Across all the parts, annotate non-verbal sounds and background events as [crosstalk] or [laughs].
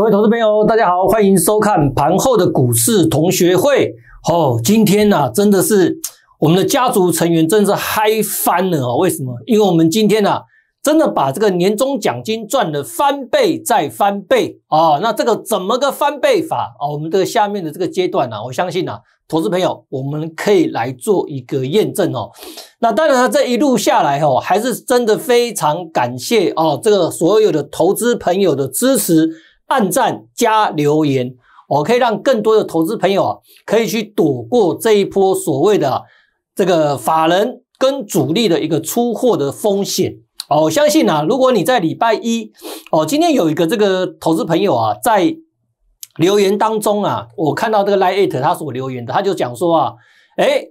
各位投资朋友，大家好，欢迎收看盘后的股市同学会哦。今天呢，真的是我们的家族成员，真是嗨翻了哦。为什么？因为我们今天呢，真的把这个年终奖金赚了翻倍再翻倍哦，那这个怎么个翻倍法啊？我们的下面的这个阶段呢，我相信呢，投资朋友我们可以来做一个验证哦。那当然，这一路下来哦，还是真的非常感谢哦，这个所有的投资朋友的支持。按赞加留言，我可以让更多的投资朋友啊，可以去躲过这一波所谓的这个法人跟主力的一个出货的风险。哦，我相信啊，如果你在礼拜一，哦，今天有一个这个投资朋友啊，在留言当中啊，我看到这个 light，他所留言的，他就讲说啊，哎，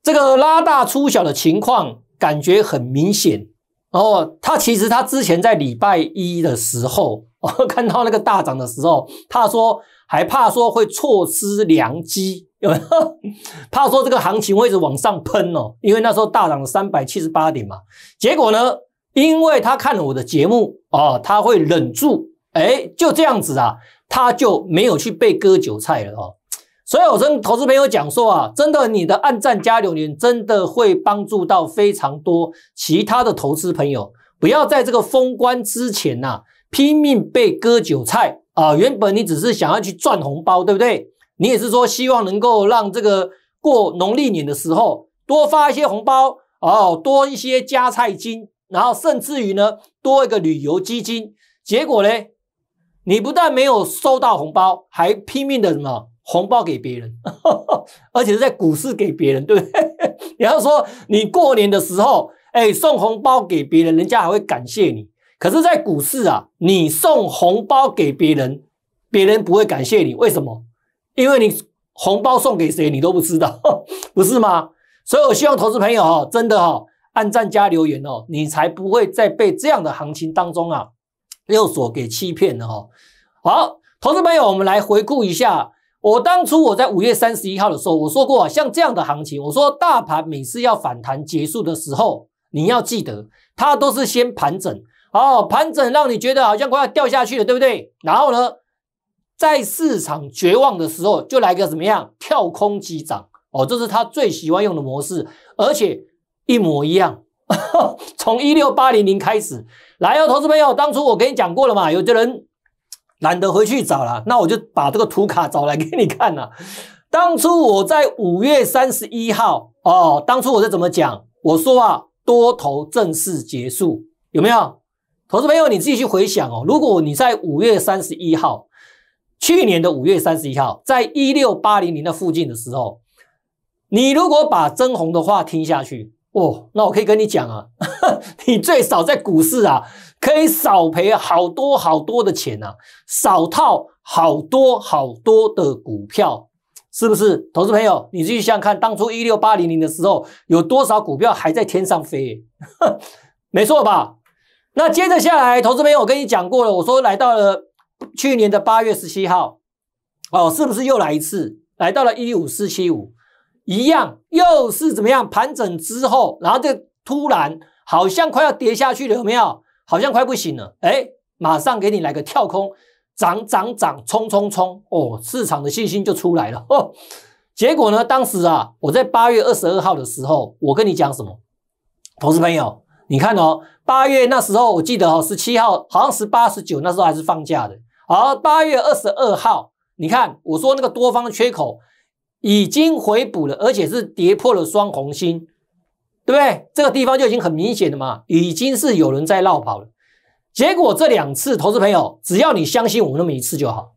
这个拉大出小的情况，感觉很明显。哦，他其实他之前在礼拜一的时候，哦，[laughs] 看到那个大涨的时候，他说还怕说会错失良机，有没有？怕说这个行情会一直往上喷哦，因为那时候大涨了三百七十八点嘛。结果呢，因为他看了我的节目，哦，他会忍住，哎，就这样子啊，他就没有去被割韭菜了哦。所以我跟投资朋友讲说啊，真的，你的暗战加留言真的会帮助到非常多其他的投资朋友。不要在这个封关之前呐，拼命被割韭菜啊！原本你只是想要去赚红包，对不对？你也是说希望能够让这个过农历年的时候多发一些红包哦，多一些加菜金，然后甚至于呢多一个旅游基金。结果呢，你不但没有收到红包，还拼命的什么？红包给别人，[laughs] 而且是在股市给别人，对不对？你 [laughs] 要说你过年的时候，哎，送红包给别人，人家还会感谢你。可是，在股市啊，你送红包给别人，别人不会感谢你。为什么？因为你红包送给谁，你都不知道，[laughs] 不是吗？所以我希望投资朋友哦，真的哦，按赞加留言哦，你才不会再被这样的行情当中啊，又所给欺骗了哈。好，投资朋友，我们来回顾一下。我当初我在五月三十一号的时候，我说过啊，像这样的行情，我说大盘每次要反弹结束的时候，你要记得，它都是先盘整，哦，盘整让你觉得好像快要掉下去了，对不对？然后呢，在市场绝望的时候，就来个怎么样，跳空击涨，哦，这是他最喜欢用的模式，而且一模一样，[laughs] 从一六八零零开始，来哦，投资朋友，当初我跟你讲过了嘛，有的人。懒得回去找了，那我就把这个图卡找来给你看了。当初我在五月三十一号，哦，当初我在怎么讲？我说啊，多头正式结束，有没有？投资朋友，你自己去回想哦。如果你在五月三十一号，去年的五月三十一号，在一六八零零的附近的时候，你如果把曾红的话听下去，哦，那我可以跟你讲啊，[laughs] 你最少在股市啊。可以少赔好多好多的钱啊，少套好多好多的股票，是不是？投资朋友，你去想看当初一六八零零的时候，有多少股票还在天上飞？[laughs] 没错吧？那接着下来，投资朋友，我跟你讲过了，我说来到了去年的八月十七号，哦，是不是又来一次？来到了一五四七五，一样又是怎么样？盘整之后，然后就突然好像快要跌下去了，有没有？好像快不行了，哎，马上给你来个跳空，涨涨涨，冲冲冲，哦，市场的信心就出来了。哦，结果呢，当时啊，我在八月二十二号的时候，我跟你讲什么，投资朋友，你看哦，八月那时候，我记得哦，十七号好像十八十九，那时候还是放假的。好，八月二十二号，你看，我说那个多方缺口已经回补了，而且是跌破了双红心。对不对？这个地方就已经很明显的嘛，已经是有人在绕跑了。结果这两次，投资朋友，只要你相信我那么一次就好，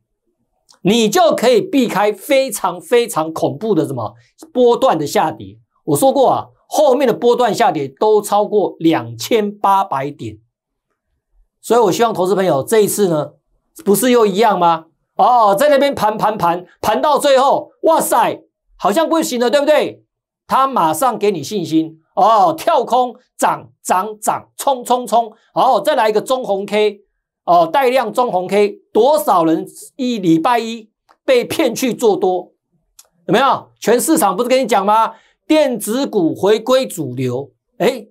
你就可以避开非常非常恐怖的什么波段的下跌。我说过啊，后面的波段下跌都超过两千八百点。所以我希望投资朋友这一次呢，不是又一样吗？哦，在那边盘盘盘盘到最后，哇塞，好像不行了，对不对？他马上给你信心。哦，跳空涨涨涨，冲冲冲！好，再来一个中红 K，哦，带量中红 K，多少人一礼拜一被骗去做多？有没有？全市场不是跟你讲吗？电子股回归主流，哎，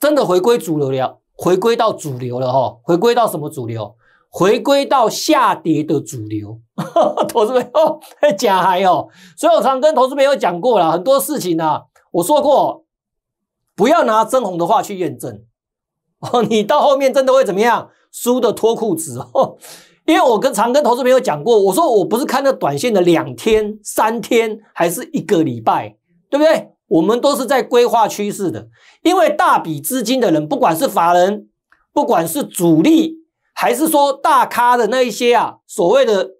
真的回归主流了，回归到主流了哈，回归到什么主流？回归到下跌的主流。[laughs] 投资朋友太假嗨哦！所以我常跟投资朋友讲过了，很多事情呢，我说过。不要拿曾红的话去验证哦，[laughs] 你到后面真的会怎么样？输的脱裤子哦！因为我跟常跟投资朋友讲过，我说我不是看那短线的两天、三天还是一个礼拜，对不对？我们都是在规划趋势的。因为大笔资金的人，不管是法人，不管是主力，还是说大咖的那一些啊，所谓的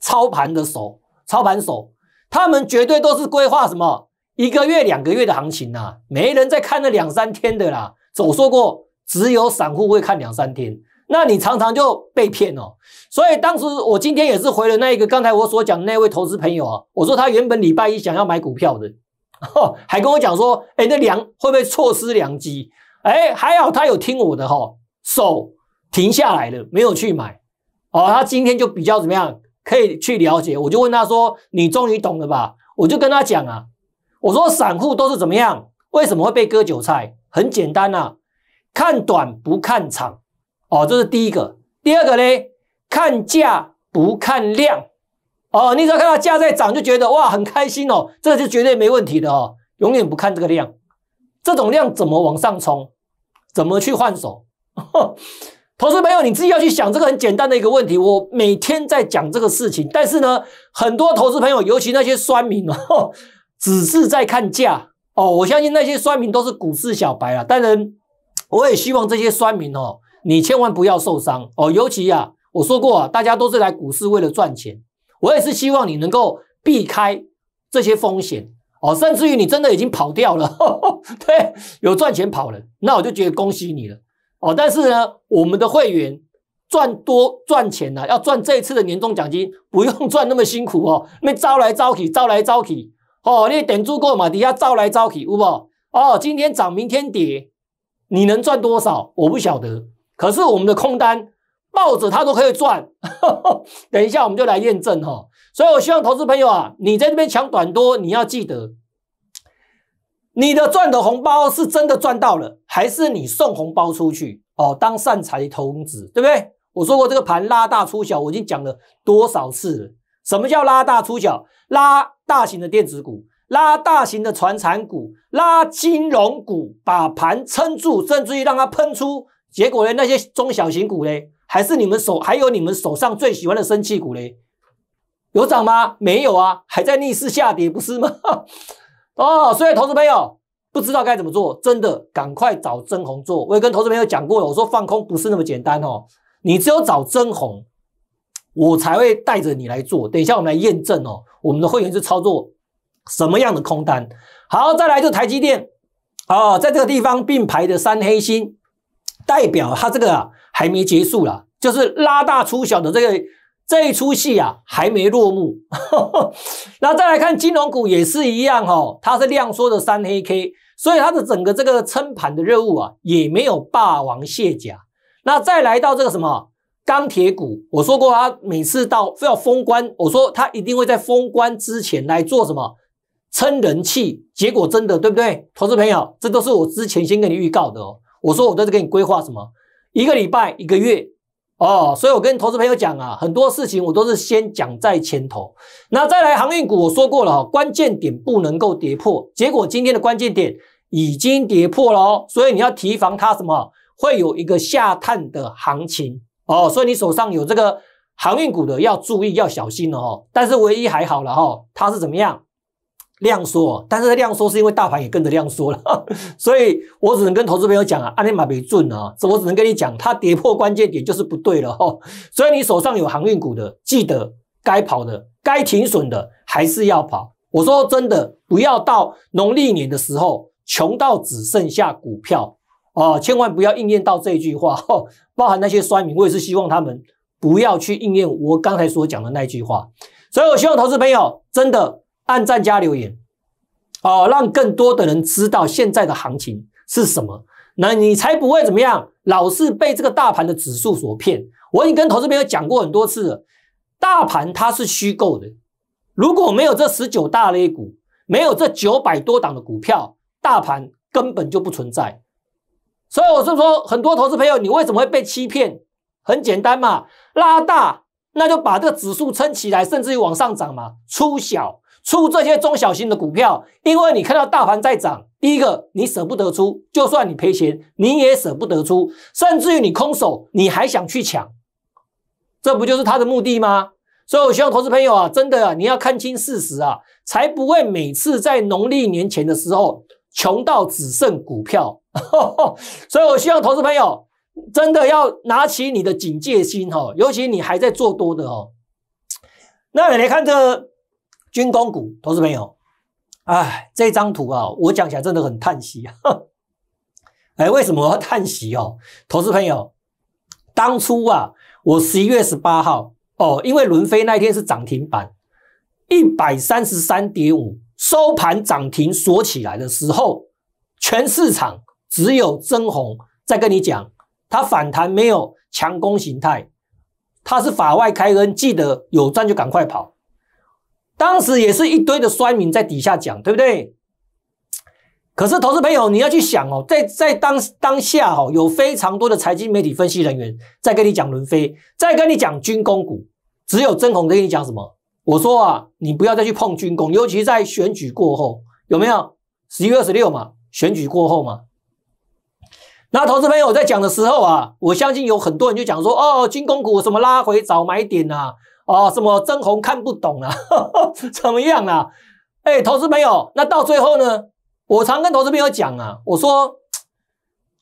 操盘的手、操盘手，他们绝对都是规划什么？一个月、两个月的行情呐，没人在看那两三天的啦。我说过，只有散户会看两三天，那你常常就被骗哦。所以当时我今天也是回了那一个刚才我所讲的那位投资朋友啊，我说他原本礼拜一想要买股票的，还跟我讲说，哎，那良会不会错失良机？哎，还好他有听我的哈，手停下来了，没有去买。哦，他今天就比较怎么样，可以去了解。我就问他说，你终于懂了吧？我就跟他讲啊。我说散户都是怎么样？为什么会被割韭菜？很简单呐，看短不看长，哦，这是第一个。第二个嘞，看价不看量，哦，你只要看到价在涨就觉得哇很开心哦，这个就绝对没问题的哦，永远不看这个量，这种量怎么往上冲？怎么去换手？[laughs] 投资朋友你自己要去想这个很简单的一个问题。我每天在讲这个事情，但是呢，很多投资朋友，尤其那些酸民哦。只是在看价哦，我相信那些衰民都是股市小白啊。当然，我也希望这些衰民哦，你千万不要受伤哦。尤其啊，我说过啊，大家都是来股市为了赚钱，我也是希望你能够避开这些风险哦。甚至于你真的已经跑掉了，[laughs] 对，有赚钱跑了，那我就觉得恭喜你了哦。但是呢，我们的会员赚多赚钱啊，要赚这次的年终奖金，不用赚那么辛苦哦，那招来招去，招来招去。哦，你等住过嘛？底下招来招去，唔好哦。今天涨，明天跌，你能赚多少？我不晓得。可是我们的空单抱着它都可以赚。[laughs] 等一下我们就来验证哈。所以我希望投资朋友啊，你在这边抢短多，你要记得，你的赚的红包是真的赚到了，还是你送红包出去哦？当善财童子，对不对？我说过这个盘拉大出小，我已经讲了多少次了？什么叫拉大出小？拉。大型的电子股拉，大型的船产股拉，金融股把盘撑住，甚至于让它喷出。结果呢，那些中小型股嘞，还是你们手还有你们手上最喜欢的生气股嘞，有涨吗？没有啊，还在逆势下跌，不是吗？[laughs] 哦，所以投资朋友不知道该怎么做，真的赶快找真红做。我也跟投资朋友讲过，我说放空不是那么简单哦，你只有找真红，我才会带着你来做。等一下我们来验证哦。我们的会员是操作什么样的空单？好，再来就台积电哦，在这个地方并排的三黑星，代表它这个啊还没结束了，就是拉大出小的这个这一出戏啊还没落幕。[laughs] 那再来看金融股也是一样哦，它是量缩的三黑 K，所以它的整个这个撑盘的任务啊也没有霸王卸甲。那再来到这个什么？钢铁股，我说过，啊，每次到非要封关，我说他一定会在封关之前来做什么撑人气，结果真的，对不对，投资朋友？这都是我之前先跟你预告的哦。我说我都是给你规划什么，一个礼拜，一个月哦。所以我跟投资朋友讲啊，很多事情我都是先讲在前头。那再来航运股，我说过了，关键点不能够跌破，结果今天的关键点已经跌破了哦，所以你要提防它什么，会有一个下探的行情。哦，所以你手上有这个航运股的要注意，要小心了哦。但是唯一还好了哈，它是怎么样量缩？但是量缩是因为大盘也跟着量缩了，[laughs] 所以我只能跟投资朋友讲啊，按天买比准啊，这我只能跟你讲，它跌破关键点就是不对了哈。所以你手上有航运股的，记得该跑的、该停损的还是要跑。我说真的，不要到农历年的时候穷到只剩下股票。哦，千万不要应验到这句话，[laughs] 包含那些衰民，我也是希望他们不要去应验我刚才所讲的那句话。所以我希望投资朋友真的按赞加留言，哦，让更多的人知道现在的行情是什么，那你才不会怎么样，老是被这个大盘的指数所骗。我已经跟投资朋友讲过很多次了，大盘它是虚构的，如果没有这十九大类股，没有这九百多档的股票，大盘根本就不存在。所以我是说，很多投资朋友，你为什么会被欺骗？很简单嘛，拉大，那就把这个指数撑起来，甚至于往上涨嘛。出小出这些中小型的股票，因为你看到大盘在涨，第一个你舍不得出，就算你赔钱你也舍不得出，甚至于你空手你还想去抢，这不就是他的目的吗？所以我希望投资朋友啊，真的啊，你要看清事实啊，才不会每次在农历年前的时候。穷到只剩股票，[laughs] 所以我希望投资朋友真的要拿起你的警戒心哦，尤其你还在做多的哦。那你看这军工股，投资朋友，哎，这张图啊，我讲起来真的很叹息啊。[laughs] 哎，为什么要叹息哦？投资朋友，当初啊，我十一月十八号哦，因为伦飞那天是涨停板，一百三十三点五。收盘涨停锁起来的时候，全市场只有曾红在跟你讲，他反弹没有强攻形态，他是法外开恩，记得有赚就赶快跑。当时也是一堆的衰民在底下讲，对不对？可是投资朋友，你要去想哦，在在当当下哦，有非常多的财经媒体分析人员在跟你讲伦飞，在跟你讲军工股，只有曾红在跟你讲什么？我说啊，你不要再去碰军工，尤其在选举过后，有没有？十一月二十六嘛，选举过后嘛。那投资朋友在讲的时候啊，我相信有很多人就讲说，哦，军工股什么拉回找买点啊，哦，什么增红看不懂啊，[laughs] 怎么样啊？哎，投资朋友，那到最后呢，我常跟投资朋友讲啊，我说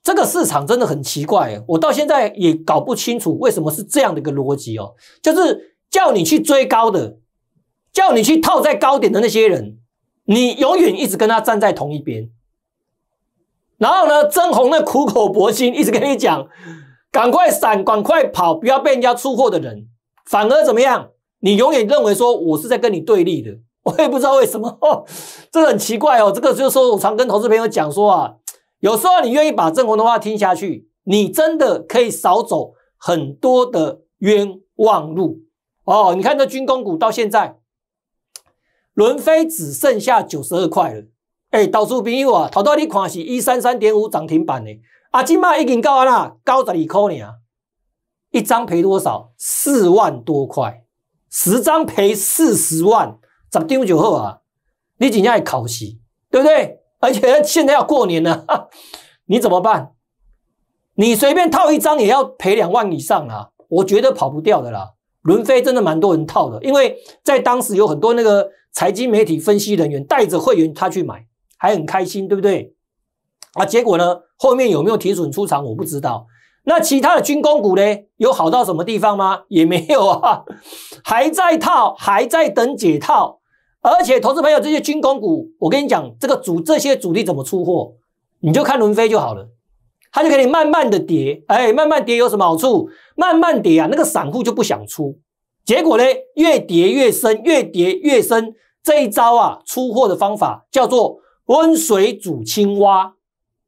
这个市场真的很奇怪，我到现在也搞不清楚为什么是这样的一个逻辑哦，就是叫你去追高的。叫你去套在高点的那些人，你永远一直跟他站在同一边。然后呢，曾红那苦口婆心一直跟你讲，赶快闪，赶快跑，不要被人家出货的人。反而怎么样？你永远认为说我是在跟你对立的。我也不知道为什么，[laughs] 这个很奇怪哦。这个就说我常跟投资朋友讲说啊，有时候你愿意把正红的话听下去，你真的可以少走很多的冤枉路哦。你看这军工股到现在。伦飞只剩下九十二块了。哎，投资朋友啊，头戴你看是一三三点五涨停板的，啊，今麦已经到啊啦九十二块了，一张赔多少？四万多块，十张赔四十万。十张就好啊，你今天还考试，对不对？而且现在要过年了，你怎么办？你随便套一张也要赔两万以上啊，我觉得跑不掉的啦。伦飞真的蛮多人套的，因为在当时有很多那个。财经媒体分析人员带着会员他去买，还很开心，对不对？啊，结果呢，后面有没有提损出场，我不知道。那其他的军工股呢，有好到什么地方吗？也没有啊，还在套，还在等解套。而且，投资朋友这些军工股，我跟你讲，这个主这些主力怎么出货，你就看轮飞就好了，他就给你慢慢的跌，哎，慢慢跌有什么好处？慢慢跌啊，那个散户就不想出。结果呢？越叠越深，越叠越深。这一招啊，出货的方法叫做温水煮青蛙。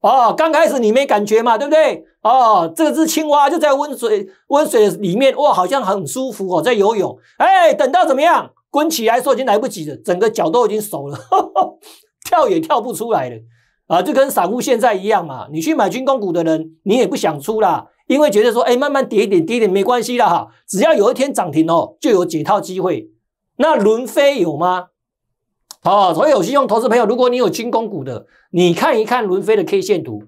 哦，刚开始你没感觉嘛，对不对？哦，这只青蛙就在温水温水里面，哇，好像很舒服哦，在游泳。哎，等到怎么样？滚起来，说已经来不及了，整个脚都已经熟了，[laughs] 跳也跳不出来了。啊，就跟散户现在一样嘛。你去买军工股的人，你也不想出了。因为觉得说，哎，慢慢跌一点，跌一点没关系啦，哈，只要有一天涨停哦，就有解套机会。那轮飞有吗？好，所以有些用投资朋友，如果你有军工股的，你看一看轮飞的 K 线图，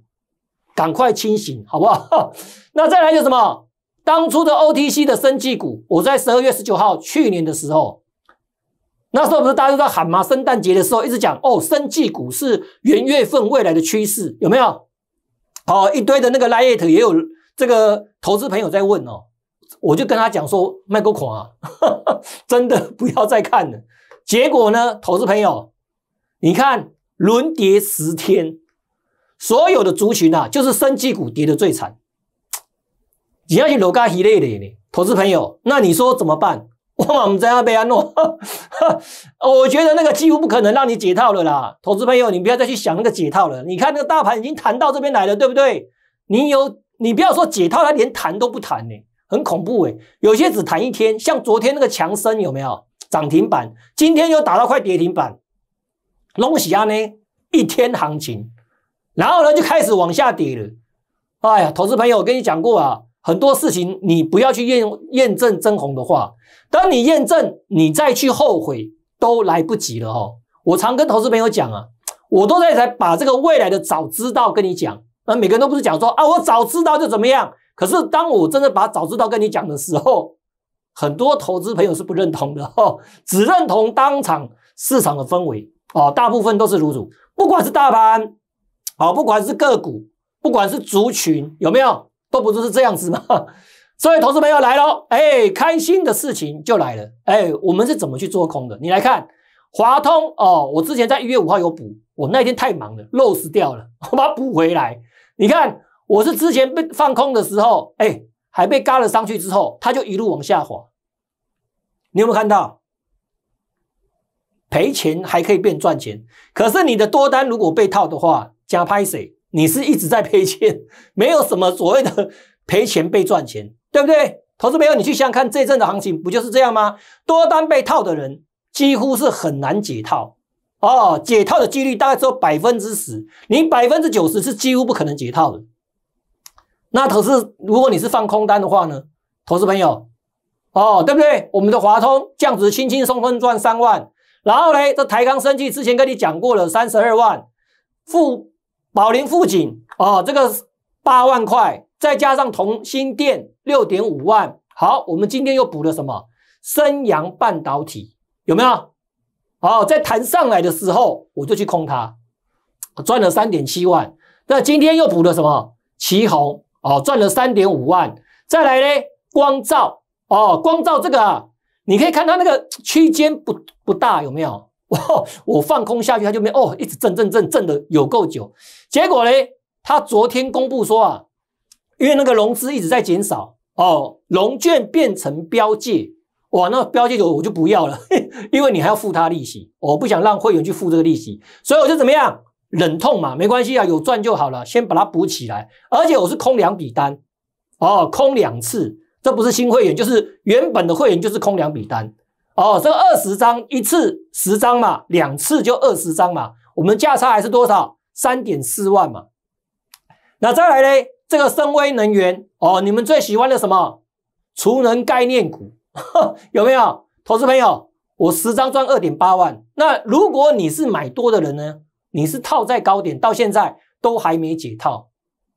赶快清醒好不好？[laughs] 那再来就什么？当初的 OTC 的升绩股，我在十二月十九号去年的时候，那时候不是大家都在喊吗？圣诞节的时候一直讲，哦，升绩股是元月份未来的趋势，有没有？哦，一堆的那个 Lite 也有。这个投资朋友在问哦，我就跟他讲说，卖哥恐啊，[laughs] 真的不要再看了。结果呢，投资朋友，你看轮跌十天，所有的族群啊，就是生机股跌得最惨。你要去楼盖希勒的呢，投资朋友，那你说怎么办？我们在阿贝安诺，[laughs] 我觉得那个几乎不可能让你解套了啦，投资朋友，你不要再去想那个解套了。你看那个大盘已经弹到这边来了，对不对？你有。你不要说解套，它连谈都不谈呢，很恐怖哎。有些只谈一天，像昨天那个强生有没有涨停板？今天又打到快跌停板，隆喜啊呢一天行情，然后呢就开始往下跌了。哎呀，投资朋友，我跟你讲过啊，很多事情你不要去验验证真红的话，当你验证，你再去后悔都来不及了哦。我常跟投资朋友讲啊，我都在才把这个未来的早知道跟你讲。那每个人都不是讲说啊，我早知道就怎么样。可是当我真的把早知道跟你讲的时候，很多投资朋友是不认同的哦，只认同当场市场的氛围哦，大部分都是如此，不管是大盘啊，不管是个股，不管是族群，有没有都不都是这样子吗？[laughs] 所以投资朋友来喽，哎，开心的事情就来了。哎，我们是怎么去做空的？你来看华通哦，我之前在一月五号有补，我那一天太忙了 l o s 掉了，我把它补回来。你看，我是之前被放空的时候，哎，还被嘎了上去之后，它就一路往下滑。你有没有看到，赔钱还可以变赚钱？可是你的多单如果被套的话，加拍谁？你是一直在赔钱，[laughs] 没有什么所谓的赔钱被赚钱，对不对？投资朋友，你去想想看这一阵的行情，不就是这样吗？多单被套的人几乎是很难解套。哦，解套的几率大概只有百分之十，你百分之九十是几乎不可能解套的。那投资，如果你是放空单的话呢？投资朋友，哦，对不对？我们的华通降值，轻轻松松赚三万。然后嘞，这台钢生技之前跟你讲过了，三十二万富宝林富锦哦，这个八万块，再加上同心电六点五万。好，我们今天又补了什么？升阳半导体有没有？好，在弹上来的时候，我就去空它，赚了三点七万。那今天又补了什么？旗红哦，赚了三点五万。再来呢？光照哦，光照这个，你可以看它那个 [tsk] 区间不不大，有没有？我 [laughs] 我放空下去，它就没哦，一直震震震震的有够久。结果呢？它昨天公布说啊，因为那个融资一直在减少哦，融券变成标记。哇，那标记我我就不要了，[laughs] 因为你还要付他利息，我不想让会员去付这个利息，所以我就怎么样，忍痛嘛，没关系啊，有赚就好了，先把它补起来。而且我是空两笔单，哦，空两次，这不是新会员，就是原本的会员，就是空两笔单，哦，这个二十张一次十张嘛，两次就二十张嘛，我们价差还是多少？三点四万嘛。那再来呢，这个深威能源，哦，你们最喜欢的什么？储能概念股。[laughs] 有没有投资朋友？我十张赚二点八万。那如果你是买多的人呢？你是套在高点，到现在都还没解套。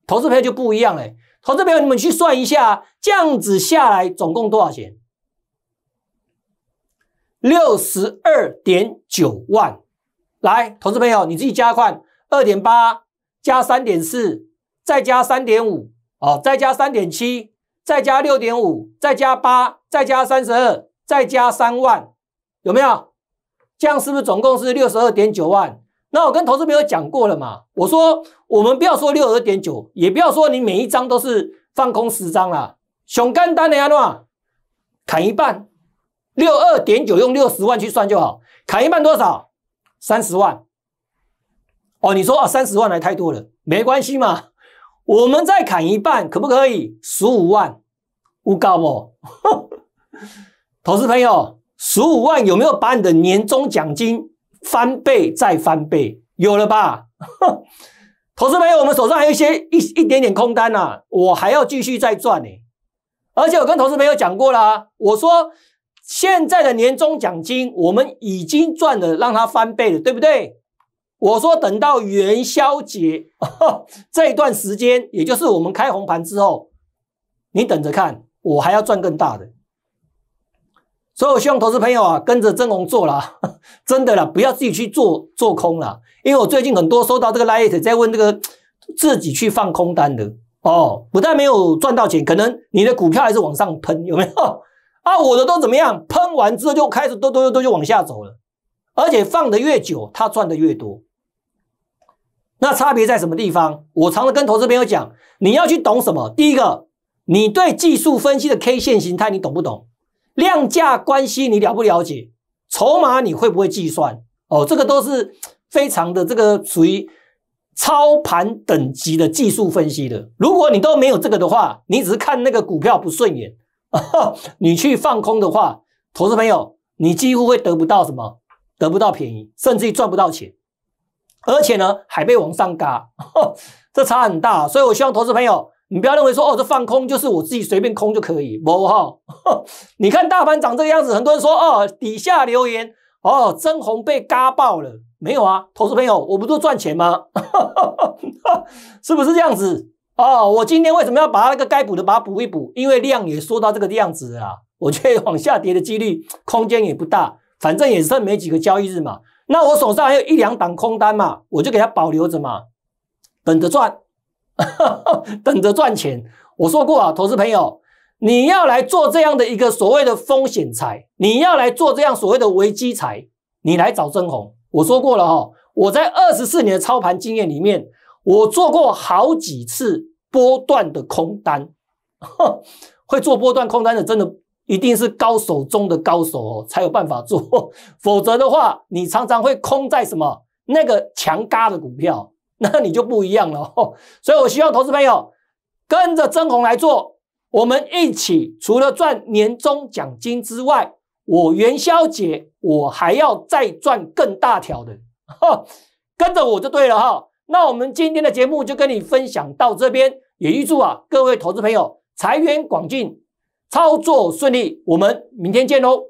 投资朋友就不一样哎。投资朋友，你们去算一下，这样子下来总共多少钱？六十二点九万。来，投资朋友，你自己加快，二点八加三点四，再加三点五，哦，再加三点七，再加六点五，再加八。再加三十二，再加三万，有没有？这样是不是总共是六十二点九万？那我跟投资朋友讲过了嘛，我说我们不要说六二点九，也不要说你每一张都是放空十张啦。熊干单的啊，砍一半，六二点九用六十万去算就好，砍一半多少？三十万。哦，你说啊，三十万来太多了，没关系嘛，我们再砍一半，可不可以？十五万，唔高啵？[laughs] 投资朋友，十五万有没有把你的年终奖金翻倍再翻倍？有了吧？[laughs] 投资朋友，我们手上还有一些一一点点空单呐，我还要继续再赚呢。而且我跟投资朋友讲过啦，我说现在的年终奖金我们已经赚的让它翻倍了，对不对？我说等到元宵节 [laughs] 这一段时间，也就是我们开红盘之后，你等着看，我还要赚更大的。所以我希望投资朋友啊，跟着正弘做了，[laughs] 真的啦，不要自己去做做空了。因为我最近很多收到这个 light 在问这个自己去放空单的哦，不但没有赚到钱，可能你的股票还是往上喷，有没有？[laughs] 啊，我的都怎么样？喷完之后就开始都都都就往下走了，而且放的越久，它赚的越多。那差别在什么地方？我常常跟投资朋友讲，你要去懂什么？第一个，你对技术分析的 K 线形态你懂不懂？量价关系你了不了解？筹码你会不会计算？哦，这个都是非常的这个属于操盘等级的技术分析的。如果你都没有这个的话，你只是看那个股票不顺眼，[laughs] 你去放空的话，投资朋友你几乎会得不到什么，得不到便宜，甚至于赚不到钱，而且呢还被往上嘎，[laughs] 这差很大。所以我希望投资朋友。你不要认为说哦，这放空就是我自己随便空就可以，某号。[laughs] 你看大盘长这个样子，很多人说哦，底下留言哦，增红被嘎爆了，没有啊，投资朋友，我不都赚钱吗？[laughs] 是不是这样子？哦，我今天为什么要把那个该补的把它补一补？因为量也缩到这个样子了，我觉得往下跌的几率空间也不大，反正也剩没几个交易日嘛，那我手上还有一两档空单嘛，我就给它保留着嘛，等着赚。[laughs] 等着赚钱。我说过啊，投资朋友，你要来做这样的一个所谓的风险财，你要来做这样所谓的危机财，你来找真红。我说过了哈，我在二十四年的操盘经验里面，我做过好几次波段的空单，[laughs] 会做波段空单的，真的一定是高手中的高手哦，才有办法做。否则的话，你常常会空在什么那个强嘎的股票。那你就不一样了，所以我希望投资朋友跟着曾红来做，我们一起除了赚年终奖金之外，我元宵节我还要再赚更大条的，跟着我就对了哈。那我们今天的节目就跟你分享到这边，也预祝啊各位投资朋友财源广进，操作顺利，我们明天见喽。